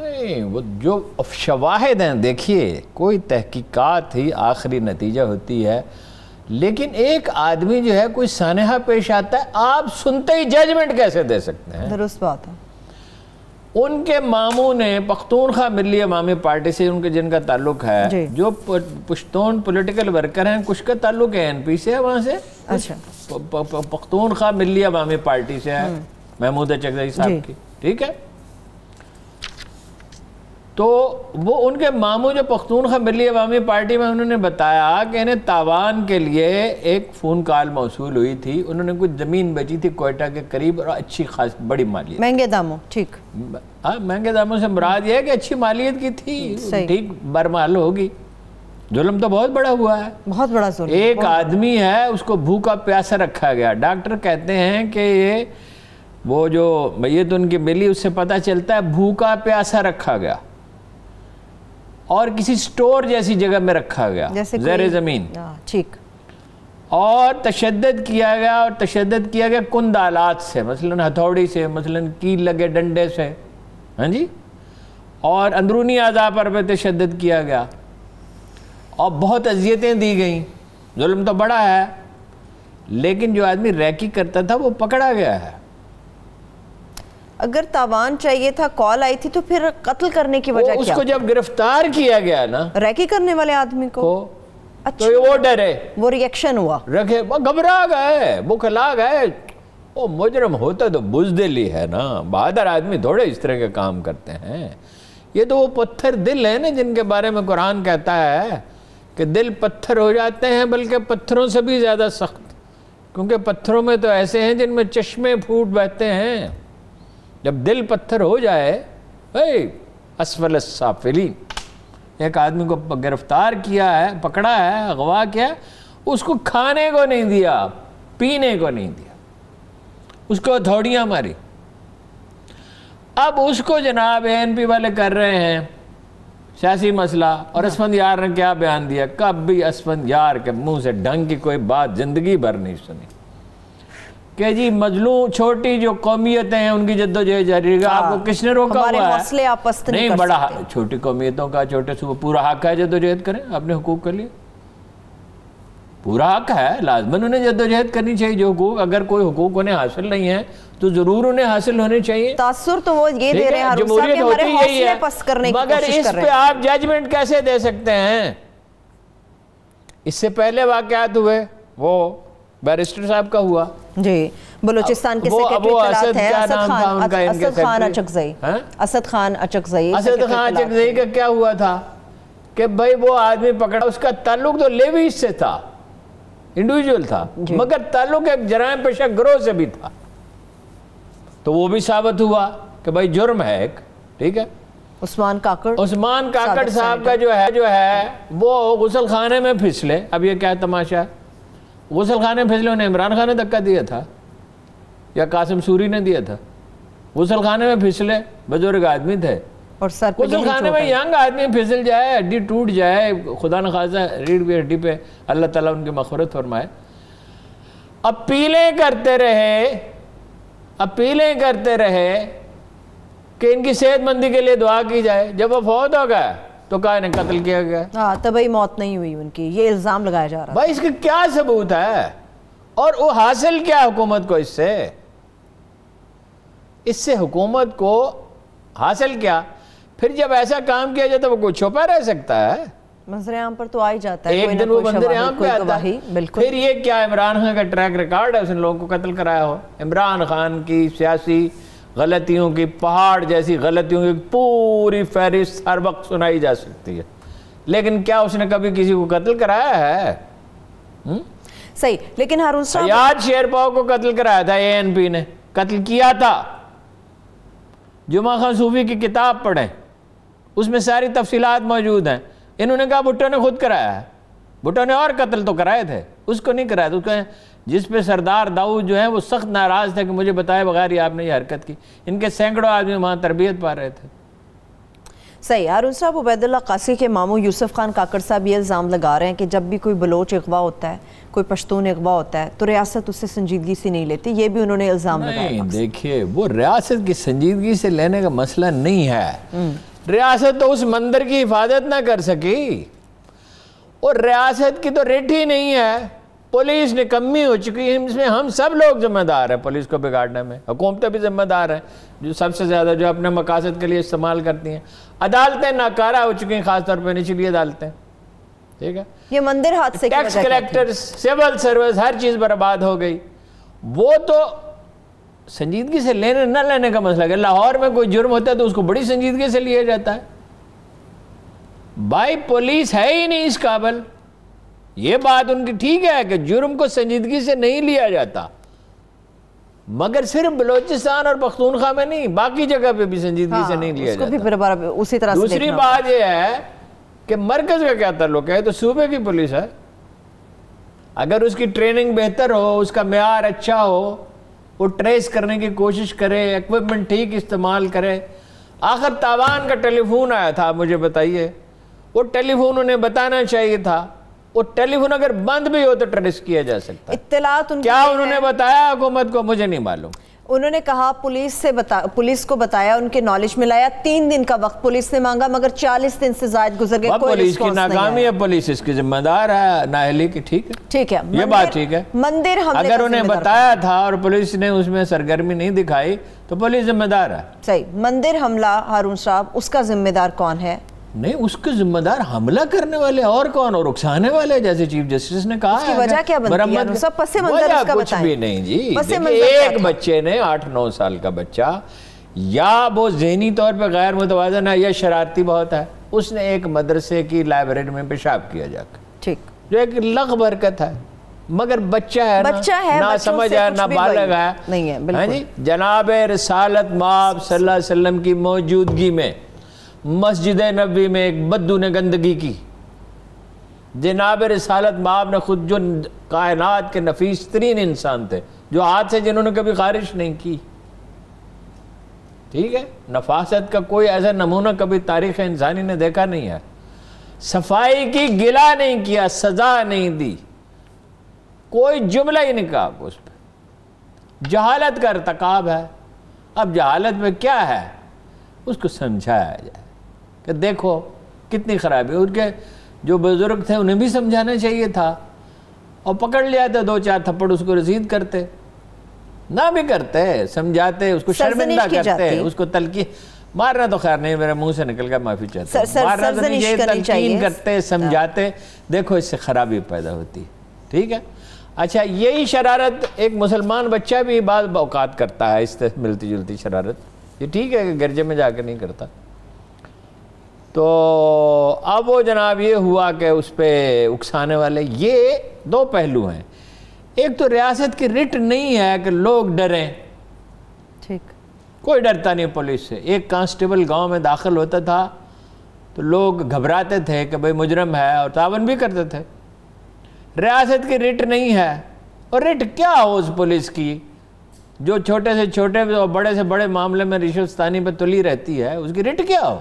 नहीं वो जो शवाहद हैं देखिए कोई तहकीकात ही आखिरी नतीजा होती है लेकिन एक आदमी जो है कोई सानहा पेश आता है आप सुनते ही जजमेंट कैसे दे सकते हैं दुरुस्त बात है उनके मामू ने पख्तूनखा मिली अवामी पार्टी से उनके जिनका ताल्लुक है जो पुश्तून पॉलिटिकल वर्कर हैं कुछ का ताल्लुक है एनपी से है वहाँ से अच्छा पख्तूनखा मिली अवामी पार्टी से है हम्म। महमूद चकजई साहब की ठीक है तो वो उनके मामू जो पख्तूनखा मिली अवामी पार्टी में उन्होंने बताया कि इन्हें तावान के लिए एक फ़ोन कॉल मौसू हुई थी उन्होंने कुछ ज़मीन बेची थी कोयटा के करीब और अच्छी खास बड़ी मालियत महंगे दामों ठीक हाँ महंगे दामों से मुराद ये है कि अच्छी मालियत की थी ठीक बरमाल होगी जुल्म तो बहुत बड़ा हुआ है बहुत बड़ा जुल्म एक आदमी है उसको भूखा प्यासा रखा गया डॉक्टर कहते हैं कि ये वो जो मैत उनकी मिली उससे पता चलता है भूखा प्यासा रखा गया और किसी स्टोर जैसी जगह में रखा गया जैर ज़मीन हाँ, ठीक और तशद किया गया और तशद किया गया कुंद आलात से मसलन हथौड़ी से मसलन कील लगे डंडे से हाँ जी और अंदरूनी आजा पर भी तशद किया गया और बहुत अजियतें दी गई जुल्म तो बड़ा है लेकिन जो आदमी रैकी करता था वो पकड़ा गया है अगर तावान चाहिए था कॉल आई थी तो फिर कत्ल करने की वजह उसको जब गिरफ्तार किया गया ना रैकी करने वाले आदमी को, अच्छा तो वो डरे वो रिएक्शन हुआ रखे घबरा गए बुखला गए वो मुजरम होता तो बुजदिली है ना बहादुर आदमी थोड़े इस तरह के काम करते हैं ये तो वो पत्थर दिल है ना जिनके बारे में कुरान कहता है कि दिल पत्थर हो जाते हैं बल्कि पत्थरों से भी ज़्यादा सख्त क्योंकि पत्थरों में तो ऐसे हैं जिनमें चश्मे फूट बहते हैं जब दिल पत्थर हो जाए भाई असफल साफिलीन एक आदमी को गिरफ्तार किया है पकड़ा है अगवा किया उसको खाने को नहीं दिया पीने को नहीं दिया उसको हथौड़ियाँ मारी अब उसको जनाब एन पी वाले कर रहे हैं सियासी मसला और हाँ। असमंद यार ने क्या बयान दिया कब भी असमंद यार के मुंह से ढंग की कोई बात जिंदगी भर नहीं सुनी कि जी मजलू छोटी जो कौमियतें हैं उनकी जद्दोजहद जारी रहेगा आपको किसने रोका हुआ है आपस नहीं, नहीं बड़ा छोटी कौमियतों का छोटे सूबे पूरा हक है जद्दोजहद करें अपने हकूक के लिए पूरा हक है लाजमन उन्हें जद्दोजहद करनी चाहिए जो हकूक अगर कोई हकूक उन्हें हासिल नहीं है तो जरूर उन्हें हासिल होने चाहिए तासुर तो वो ये दे रहे हैं जमहूरियत होती यही है मगर इस पे आप जजमेंट कैसे दे सकते हैं इससे पहले वाकयात हुए वो बैरिस्टर साहब का हुआ जी बलोचिस्तान के असद खान अचकजई हाँ? का क्या हुआ था कि भाई वो आदमी पकड़ा उसका ताल्लुक तो लेवी से था इंडिविजुअल था मगर ताल्लुक एक जराय पेशा ग्रोह से भी था तो वो भी साबित हुआ कि भाई जुर्म है एक ठीक है उस्मान काकड़ उस्मान काकड़ साहब का जो है जो है वो गुसल खाने में फिसले अब ये क्या तमाशा है गसल खाने फैसले उन्हें इमरान खान ने धक्का दिया था या कासिम सूरी ने दिया था गसल खाने में फिसले बुजुर्ग आदमी थे और सर गसल खाने में यंग आदमी फिसल जाए हड्डी टूट जाए खुदा न खासा रीढ़ की हड्डी पे अल्लाह ताला उनकी मखरत फरमाए अपीलें करते रहे अपीलें करते रहे कि इनकी सेहतमंदी के लिए दुआ की जाए जब वो फौत हो गया तो का इन्हें कत्ल किया गया हाँ भाई मौत नहीं हुई उनकी ये इल्ज़ाम लगाया जा रहा भाई इसका क्या सबूत है और वो हासिल क्या हुकूमत को इससे इससे हुकूमत को हासिल क्या फिर जब ऐसा काम किया जाए तो वो कुछ छुपा रह सकता है मंजरेआम पर तो आ ही जाता है एक दिन वो मंजरेआम पे आता है बिल्कुल फिर ये क्या इमरान खान का ट्रैक रिकॉर्ड है उसने लोगों को कत्ल कराया हो इमरान खान की सियासी गलतियों की पहाड़ जैसी गलतियों की पूरी फहरिस्त हर वक्त सुनाई जा सकती है लेकिन क्या उसने कभी किसी को कत्ल कराया है हुँ? हम्म? सही लेकिन हारून सयाद शेरपाव को कत्ल कराया था एएनपी ने कत्ल किया था जुमा खान सूफी की किताब पढ़ें उसमें सारी तफसीलात मौजूद हैं इन्होंने कहा भुट्टो ने खुद कराया है भुट्टो ने और कत्ल तो कराए थे उसको नहीं कराया था उसको जिस पे सरदार दाऊद जो है वो सख्त नाराज़ था कि मुझे बताए बगैर ही आपने ये हरकत की इनके सैकड़ों आदमी वहाँ तरबियत पा रहे थे सही अरुण साहब उबैदुल्ला कासी के मामू यूसुफ खान काकड़ साहब ये इल्ज़ाम लगा रहे हैं कि जब भी कोई बलोच अगवा होता है कोई पश्तून अगवा होता है तो रियासत उससे संजीदगी से नहीं लेती ये भी उन्होंने इल्ज़ाम लगाया देखिए वो रियासत की संजीदगी से लेने का मसला नहीं है हम्म। रियासत तो उस मंदिर की हिफाजत ना कर सकी और रियासत की तो रेट ही नहीं है पुलिस निकम्मी हो चुकी है इसमें हम सब लोग जिम्मेदार हैं पुलिस को बिगाड़ने में हुकूमतें भी जिम्मेदार हैं जो सबसे ज़्यादा जो अपने मकासद के लिए इस्तेमाल करती हैं अदालतें नाकारा हो चुकी हैं खासतौर पर निचली अदालतें ठीक है ये मंदिर से टैक्स कलेक्टर सिविल सर्विस हर चीज़ बर्बाद हो गई वो तो संजीदगी से लेने न लेने का मसला है लाहौर में कोई जुर्म होता है तो उसको बड़ी संजीदगी से लिया जाता है भाई पुलिस है ही नहीं इस काबल ये बात उनकी ठीक है कि जुर्म को संजीदगी से नहीं लिया जाता मगर सिर्फ बलोचिस्तान और पख्तूनखा में नहीं बाकी जगह पे भी संजीदगी हाँ, से नहीं लिया जाता भी फिर उसी तरह दूसरी बात यह है कि मरकज का क्या तल्लुक है तो सूबे की पुलिस है अगर उसकी ट्रेनिंग बेहतर हो उसका मैार अच्छा हो वो ट्रेस करने की कोशिश करे इक्विपमेंट ठीक इस्तेमाल करे आखिर तावान का टेलीफोन आया था मुझे बताइए वो टेलीफोन उन्हें बताना चाहिए था वो टेलीफोन अगर बंद भी हो तो ट्रेस किया जा सकता इतलात क्या उन्होंने बताया हुकूमत को मुझे नहीं मालूम उन्होंने कहा पुलिस से बता पुलिस को बताया उनके नॉलेज में लाया तीन दिन का वक्त पुलिस ने मांगा मगर चालीस दिन से जायद गुजर गए पुलिस की नाकामी है पुलिस इसकी जिम्मेदार है नाहली की ठीक है ठीक है ये बात ठीक है मंदिर अगर उन्हें बताया था और पुलिस ने उसमें सरगर्मी नहीं दिखाई तो पुलिस जिम्मेदार है सही मंदिर हमला हारून साहब उसका जिम्मेदार कौन है नहीं उसके जिम्मेदार हमला करने वाले और कौन और उकसाने वाले जैसे चीफ जस्टिस ने कहा उसकी वजह क्या बनती सब पसे मंजर इसका कुछ भी नहीं जी एक बच्चे ने आठ नौ साल का बच्चा या वो जहनी तौर पर गैर मुतवाजन है या शरारती बहुत है उसने एक मदरसे की लाइब्रेरी में पेशाब किया जाकर ठीक जो एक लख बरकत है मगर बच्चा है बच्चा ना, है ना समझ है ना बालक है नहीं है, हाँ जनाब रसालत माप सल्लल्लाहु अलैहि वसल्लम की मौजूदगी में मस्जिद नबी में एक बद्दू ने गंदगी की जनाब रसालत बाब ने ख़ुद जो कायनात के नफीस तरीन इंसान थे जो हाथ से जिन्होंने कभी खारिश नहीं की ठीक है नफासत का कोई ऐसा नमूना कभी तारीख इंसानी ने देखा नहीं है सफाई की गिला नहीं किया सजा नहीं दी कोई जुमला ही नहीं कहा उस पर जहालत का इरतकाब है अब जहालत में क्या है उसको समझाया जाए कि देखो कितनी ख़राबी उनके जो बुज़ुर्ग थे उन्हें भी समझाना चाहिए था और पकड़ लिया था दो चार थप्पड़ उसको रसीद करते ना भी करते समझाते उसको शर्मिंदा करते उसको तलकी मारना तो खैर नहीं मेरे मुंह से निकल गया माफी चाहते सर, सर, मारना तो नहीं ये तलकीन करते हाँ। समझाते देखो इससे खराबी पैदा होती ठीक है अच्छा यही शरारत एक मुसलमान बच्चा भी बाद अवकात करता है इससे मिलती जुलती शरारत ये ठीक है कि गर्जे में जाकर नहीं करता तो अब वो जनाब ये हुआ कि उस पर उकसाने वाले ये दो पहलू हैं एक तो रियासत की रिट नहीं है कि लोग डरें ठीक कोई डरता नहीं पुलिस से एक कांस्टेबल गांव में दाखिल होता था तो लोग घबराते थे कि भाई मुजरम है और तावन भी करते थे रियासत की रिट नहीं है और रिट क्या हो उस पुलिस की जो छोटे से छोटे और बड़े से बड़े मामले में रिश्वतानी पर तुली रहती है उसकी रिट क्या हो